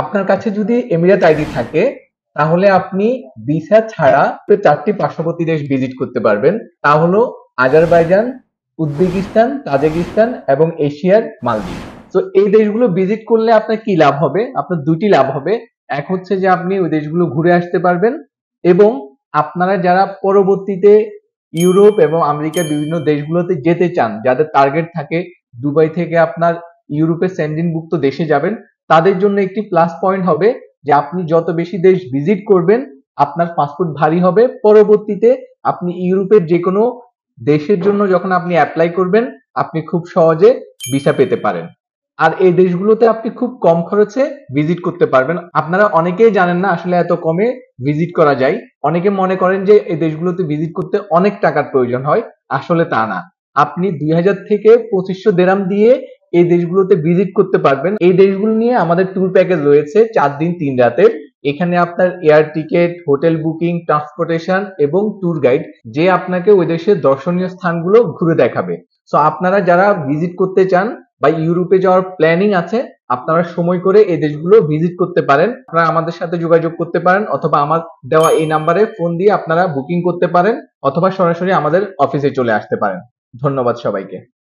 আপনার কাছে যদি এমিরাত আইডি থাকে তাহলে আপনি ভিসা ছাড়া চারটি পার্শ্ববর্তী দেশ ভিজিট করতে পারবেন তা হলো আজারবাইজান উজবেকিস্তান তাজিকিস্তান এবং এশিয়ার মালদ্বীপ তো এই দেশগুলো ভিজিট করলে আপনার কি লাভ হবে আপনার দুটি লাভ হবে এক হচ্ছে যে আপনি ওই দেশগুলো ঘুরে আসতে পারবেন এবং আপনারা যারা পরবর্তীতে ইউরোপ এবং আমেরিকার বিভিন্ন দেশগুলোতে যেতে চান যাদের টার্গেট থাকে দুবাই থেকে আপনার ইউরোপের স্যান্ডিনভুক্ত দেশে যাবেন তাদের জন্য একটি প্লাস পয়েন্ট হবে যে আপনি যত বেশি দেশ ভিজিট করবেন আপনার পাসপোর্ট ভারী হবে পরবর্তীতে আপনি ইউরোপের যে কোনো দেশের জন্য যখন আপনি অ্যাপ্লাই করবেন আপনি খুব সহজে ভিসা পেতে পারেন আর এই দেশগুলোতে আপনি খুব কম খরচে ভিজিট করতে পারবেন আপনারা অনেকেই জানেন না আসলে এত কমে ভিজিট করা যায় অনেকে মনে করেন যে এই দেশগুলোতে ভিজিট করতে অনেক টাকার প্রয়োজন হয় আসলে তা না আপনি দুই হাজার থেকে পঁচিশশো দেরাম দিয়ে এই দেশগুলোতে ভিজিট করতে পারবেন এই দেশগুলো নিয়ে আমাদের ট্যুর প্যাকেজ রয়েছে চার দিন তিন রাতের এখানে আপনার air ticket hotel booking transportation এবং ট্যুর গাইড যে আপনাকে ওই দেশের দর্শনীয় স্থানগুলো ঘুরে দেখাবে সো আপনারা যারা ভিজিট করতে চান বা ইউরোপে যাওয়ার প্ল্যানিং আছে আপনারা সময় করে এই দেশগুলো ভিজিট করতে পারেন আপনারা আমাদের সাথে যোগাযোগ করতে পারেন অথবা আমার দেওয়া এই নাম্বারে ফোন দিয়ে আপনারা বুকিং করতে পারেন অথবা সরাসরি আমাদের অফিসে চলে আসতে পারেন ধন্যবাদ সবাইকে